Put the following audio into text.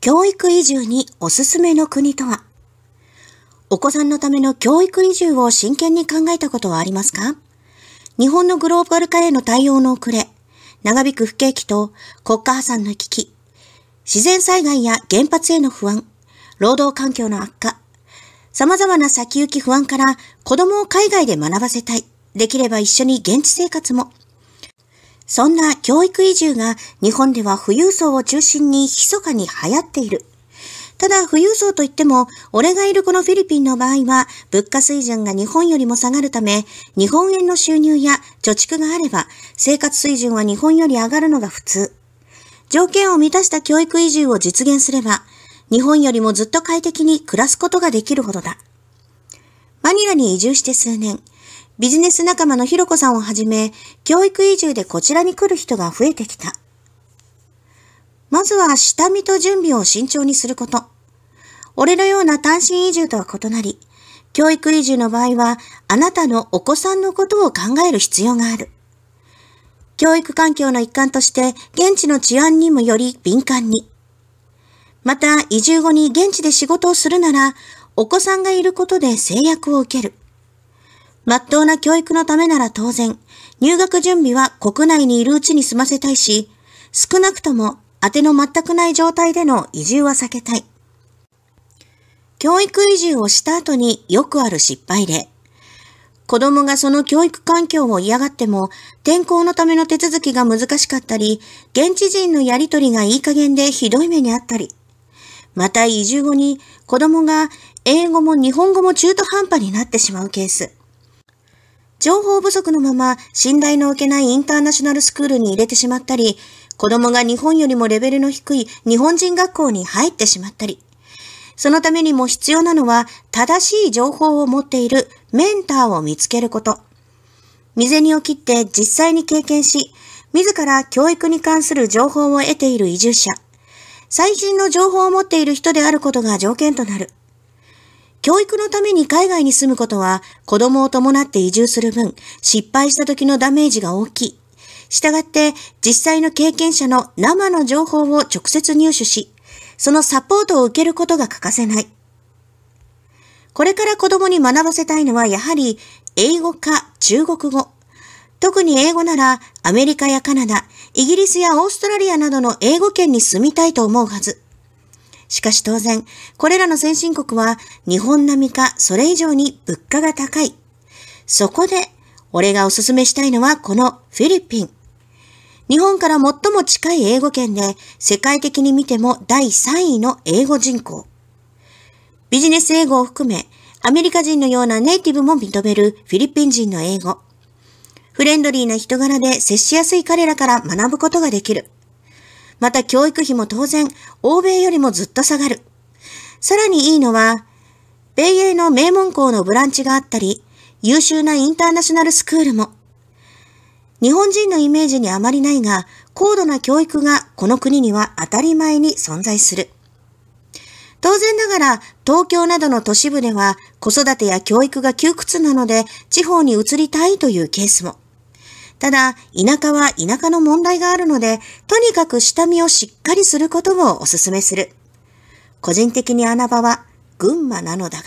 教育移住におすすめの国とはお子さんのための教育移住を真剣に考えたことはありますか日本のグローバル化への対応の遅れ、長引く不景気と国家破産の危機、自然災害や原発への不安、労働環境の悪化、様々な先行き不安から子供を海外で学ばせたい、できれば一緒に現地生活も、そんな教育移住が日本では富裕層を中心に密かに流行っている。ただ富裕層といっても、俺がいるこのフィリピンの場合は、物価水準が日本よりも下がるため、日本円の収入や貯蓄があれば、生活水準は日本より上がるのが普通。条件を満たした教育移住を実現すれば、日本よりもずっと快適に暮らすことができるほどだ。マニラに移住して数年、ビジネス仲間のひろこさんをはじめ、教育移住でこちらに来る人が増えてきた。まずは下見と準備を慎重にすること。俺のような単身移住とは異なり、教育移住の場合は、あなたのお子さんのことを考える必要がある。教育環境の一環として、現地の治安にもより敏感に。また、移住後に現地で仕事をするなら、お子さんがいることで制約を受ける。まっとうな教育のためなら当然、入学準備は国内にいるうちに済ませたいし、少なくとも当ての全くない状態での移住は避けたい。教育移住をした後によくある失敗例。子供がその教育環境を嫌がっても、転校のための手続きが難しかったり、現地人のやりとりがいい加減でひどい目にあったり、また移住後に子供が英語も日本語も中途半端になってしまうケース。情報不足のまま信頼の置けないインターナショナルスクールに入れてしまったり、子供が日本よりもレベルの低い日本人学校に入ってしまったり、そのためにも必要なのは正しい情報を持っているメンターを見つけること。未銭を切って実際に経験し、自ら教育に関する情報を得ている移住者、最新の情報を持っている人であることが条件となる。教育のために海外に住むことは子供を伴って移住する分、失敗した時のダメージが大きい。したがって実際の経験者の生の情報を直接入手し、そのサポートを受けることが欠かせない。これから子供に学ばせたいのはやはり英語か中国語。特に英語ならアメリカやカナダ、イギリスやオーストラリアなどの英語圏に住みたいと思うはず。しかし当然、これらの先進国は日本並みかそれ以上に物価が高い。そこで、俺がおすすめしたいのはこのフィリピン。日本から最も近い英語圏で世界的に見ても第3位の英語人口。ビジネス英語を含め、アメリカ人のようなネイティブも認めるフィリピン人の英語。フレンドリーな人柄で接しやすい彼らから学ぶことができる。また教育費も当然、欧米よりもずっと下がる。さらにいいのは、米英の名門校のブランチがあったり、優秀なインターナショナルスクールも。日本人のイメージにあまりないが、高度な教育がこの国には当たり前に存在する。当然ながら、東京などの都市部では子育てや教育が窮屈なので、地方に移りたいというケースも。ただ、田舎は田舎の問題があるので、とにかく下見をしっかりすることをお勧めする。個人的に穴場は群馬なのだが。